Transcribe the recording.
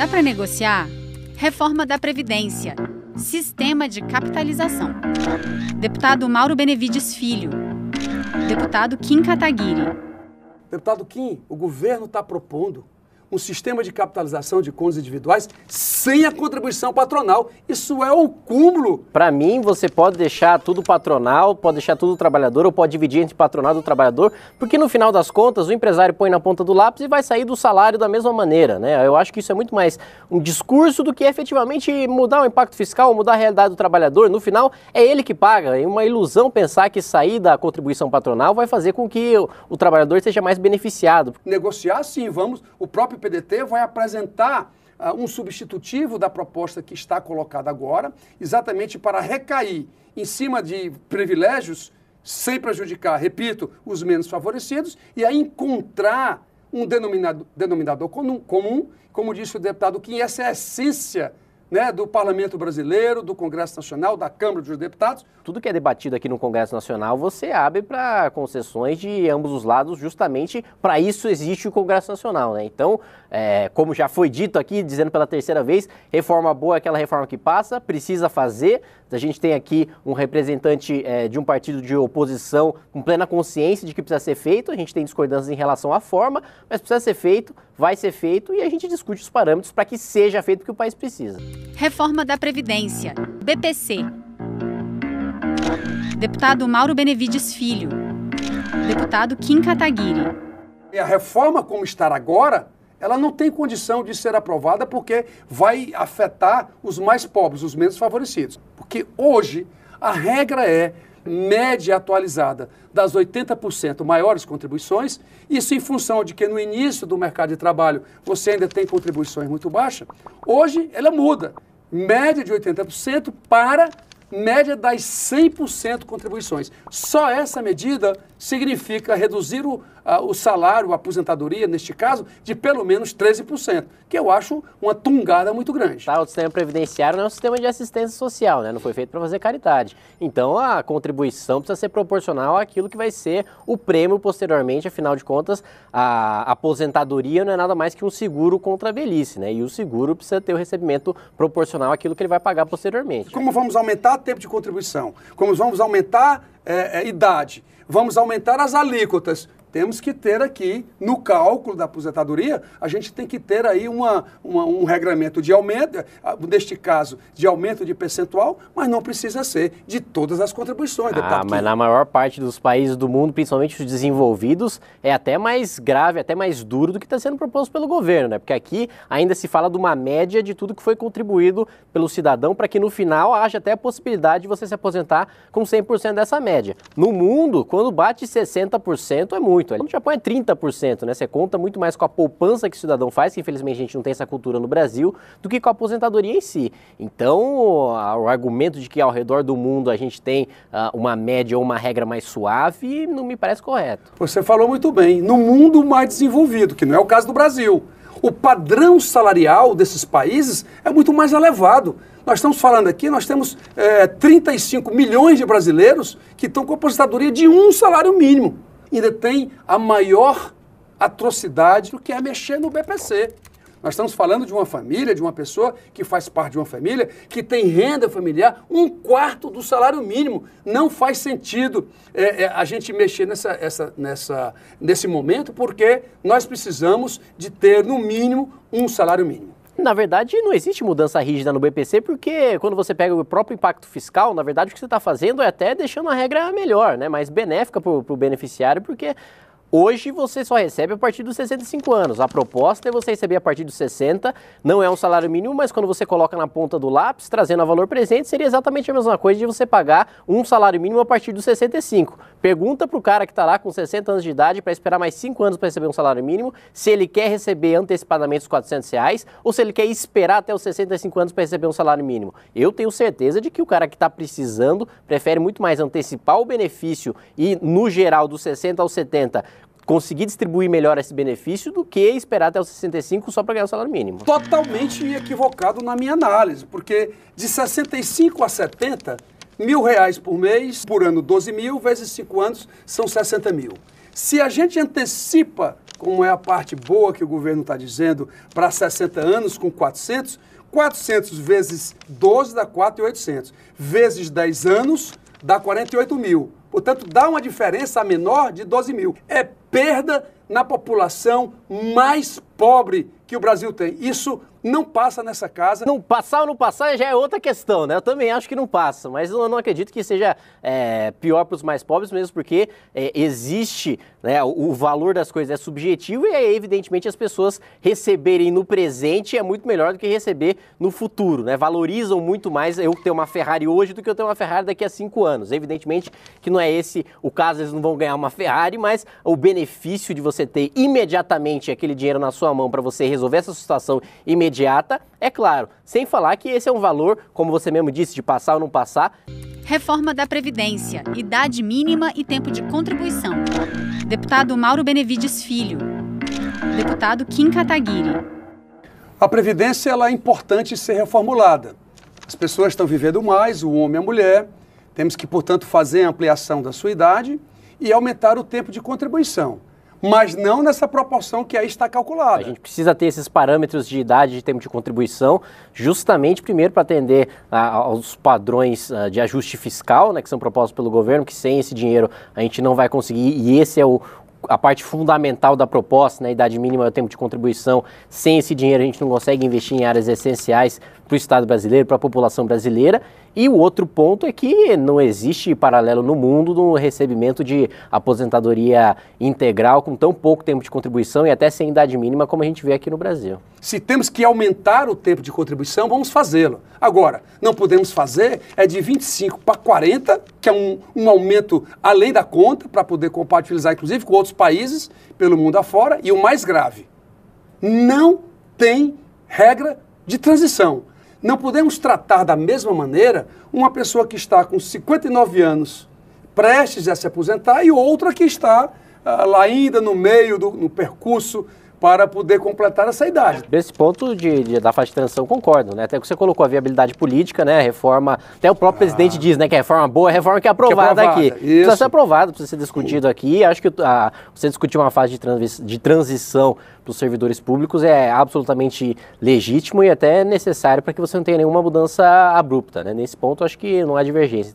Dá para negociar? Reforma da Previdência. Sistema de capitalização. Deputado Mauro Benevides Filho. Deputado Kim Kataguiri. Deputado Kim, o governo está propondo um sistema de capitalização de contas individuais sem a contribuição patronal. Isso é o cúmulo. Para mim, você pode deixar tudo patronal, pode deixar tudo trabalhador, ou pode dividir entre patronal e trabalhador, porque no final das contas o empresário põe na ponta do lápis e vai sair do salário da mesma maneira. Né? Eu acho que isso é muito mais um discurso do que efetivamente mudar o impacto fiscal, mudar a realidade do trabalhador. No final, é ele que paga. É uma ilusão pensar que sair da contribuição patronal vai fazer com que o, o trabalhador seja mais beneficiado. Negociar sim, vamos. O próprio PDT vai apresentar uh, um substitutivo da proposta que está colocada agora, exatamente para recair em cima de privilégios, sem prejudicar, repito, os menos favorecidos, e aí encontrar um denominador, denominador comum, comum, como disse o deputado, que essa é a essência né, do Parlamento Brasileiro, do Congresso Nacional, da Câmara dos Deputados. Tudo que é debatido aqui no Congresso Nacional, você abre para concessões de ambos os lados, justamente para isso existe o Congresso Nacional. Né? Então, é, como já foi dito aqui, dizendo pela terceira vez, reforma boa é aquela reforma que passa, precisa fazer. A gente tem aqui um representante é, de um partido de oposição com plena consciência de que precisa ser feito, a gente tem discordâncias em relação à forma, mas precisa ser feito, vai ser feito e a gente discute os parâmetros para que seja feito o que o país precisa. Reforma da Previdência, BPC. Deputado Mauro Benevides Filho. Deputado Kim Kataguiri. A reforma como está agora, ela não tem condição de ser aprovada porque vai afetar os mais pobres, os menos favorecidos. Porque hoje a regra é média atualizada das 80% maiores contribuições, isso em função de que no início do mercado de trabalho você ainda tem contribuições muito baixas, hoje ela muda, média de 80% para média das 100% contribuições. Só essa medida significa reduzir o, a, o salário, a aposentadoria, neste caso, de pelo menos 13%, que eu acho uma tungada muito grande. Tá, o sistema previdenciário não é um sistema de assistência social, né? não foi feito para fazer caridade. Então a contribuição precisa ser proporcional àquilo que vai ser o prêmio posteriormente, afinal de contas, a aposentadoria não é nada mais que um seguro contra a velhice, né? e o seguro precisa ter o recebimento proporcional àquilo que ele vai pagar posteriormente. Como vamos aumentar o tempo de contribuição? Como vamos aumentar é, é, idade? vamos aumentar as alíquotas. Temos que ter aqui, no cálculo da aposentadoria, a gente tem que ter aí uma, uma, um regramento de aumento, ah, neste caso, de aumento de percentual, mas não precisa ser de todas as contribuições. Né, ah, mas na maior parte dos países do mundo, principalmente os desenvolvidos, é até mais grave, até mais duro do que está sendo proposto pelo governo, né? Porque aqui ainda se fala de uma média de tudo que foi contribuído pelo cidadão para que no final haja até a possibilidade de você se aposentar com 100% dessa média. No mundo, quando bate 60% é muito muito. No Japão é 30%, né? Você conta muito mais com a poupança que o cidadão faz, que infelizmente a gente não tem essa cultura no Brasil, do que com a aposentadoria em si. Então, o argumento de que ao redor do mundo a gente tem uh, uma média ou uma regra mais suave não me parece correto. Você falou muito bem. No mundo mais desenvolvido, que não é o caso do Brasil o padrão salarial desses países é muito mais elevado. Nós estamos falando aqui, nós temos é, eh, 35 milhões de brasileiros que estão com aposentadoria de um salário mínimo ainda tem a maior atrocidade do que é mexer no BPC. Nós estamos falando de uma família, de uma pessoa que faz parte de uma família, que tem renda familiar, um quarto do salário mínimo. Não faz sentido é, é, a gente mexer nessa, essa, nessa, nesse momento, porque nós precisamos de ter, no mínimo, um salário mínimo. Na verdade, não existe mudança rígida no BPC, porque quando você pega o próprio impacto fiscal, na verdade o que você está fazendo é até deixando a regra melhor, né? mais benéfica para o beneficiário, porque Hoje você só recebe a partir dos 65 anos. A proposta é você receber a partir dos 60, não é um salário mínimo, mas quando você coloca na ponta do lápis, trazendo a valor presente, seria exatamente a mesma coisa de você pagar um salário mínimo a partir dos 65. Pergunta para o cara que está lá com 60 anos de idade para esperar mais 5 anos para receber um salário mínimo, se ele quer receber antecipadamente os 400 reais ou se ele quer esperar até os 65 anos para receber um salário mínimo. Eu tenho certeza de que o cara que está precisando prefere muito mais antecipar o benefício e, no geral, dos 60 aos 70 conseguir distribuir melhor esse benefício do que esperar até os 65 só para ganhar o salário mínimo. Totalmente equivocado na minha análise, porque de 65 a 70, mil reais por mês, por ano 12 mil, vezes 5 anos são 60 mil. Se a gente antecipa, como é a parte boa que o governo está dizendo, para 60 anos com 400, 400 vezes 12 dá 4,800. Vezes 10 anos dá 48 mil. Portanto, dá uma diferença menor de 12 mil. É perda na população mais pobre que o Brasil tem. Isso não passa nessa casa. Não passar ou não passar já é outra questão, né? Eu também acho que não passa, mas eu não acredito que seja é, pior para os mais pobres, mesmo porque é, existe né, o, valor das coisas é subjetivo e é evidentemente as pessoas receberem no presente é muito melhor do que receber no futuro, né? Valorizam muito mais eu ter uma Ferrari hoje do que eu ter uma Ferrari daqui a cinco anos. Evidentemente que não é esse o caso, eles não vão ganhar uma Ferrari, mas o benefício de você ter imediatamente aquele dinheiro na sua mão para você resolver essa situação imediatamente imediata, é claro. Sem falar que esse é um valor, como você mesmo disse, de passar ou não passar. Reforma da Previdência, idade mínima e tempo de contribuição. Deputado Mauro Benevides Filho. Deputado Kim Kataguiri. A Previdência ela é importante ser reformulada. As pessoas estão vivendo mais, o homem e a mulher. Temos que, portanto, fazer a ampliação da sua idade e aumentar o tempo de contribuição mas não nessa proporção que aí está calculada. A gente precisa ter esses parâmetros de idade e tempo de contribuição, justamente primeiro para atender a, aos padrões a, ah, de ajuste fiscal, né, que são propostos pelo governo, que sem esse dinheiro a gente não vai conseguir, e esse é o, a parte fundamental da proposta, né, a idade mínima é o tempo de contribuição. Sem esse dinheiro a gente não consegue investir em áreas essenciais para o Estado brasileiro, para a população brasileira. E o outro ponto é que não existe paralelo no mundo no recebimento de aposentadoria integral com tão pouco tempo de contribuição e até sem idade mínima como a gente vê aqui no Brasil. Se temos que aumentar o tempo de contribuição, vamos fazê-lo. Agora, não podemos fazer é de 25 para 40, que é um, um aumento além da conta, para poder compatibilizar, inclusive, com outros países pelo mundo afora. E o mais grave, não tem regra de transição. Não podemos tratar da mesma maneira uma pessoa que está com 59 anos, prestes a se aposentar, e outra que está ah, lá ainda no meio do no percurso para poder completar essa idade. Nesse ponto de, de, da faixa de transição, concordo, né? Até que você colocou a viabilidade política, né? Reforma. Até o próprio ah. presidente diz, né? Que a reforma boa é a reforma que é aprovada, que é aprovada. aqui. Isso. Precisa ser aprovada, precisa ser discutido uh. aqui. Acho que a, você discutir uma fase de, transi de transição para os servidores públicos é absolutamente legítimo e até necessário para que você não tenha nenhuma mudança abrupta, né? Nesse ponto, acho que não há divergência.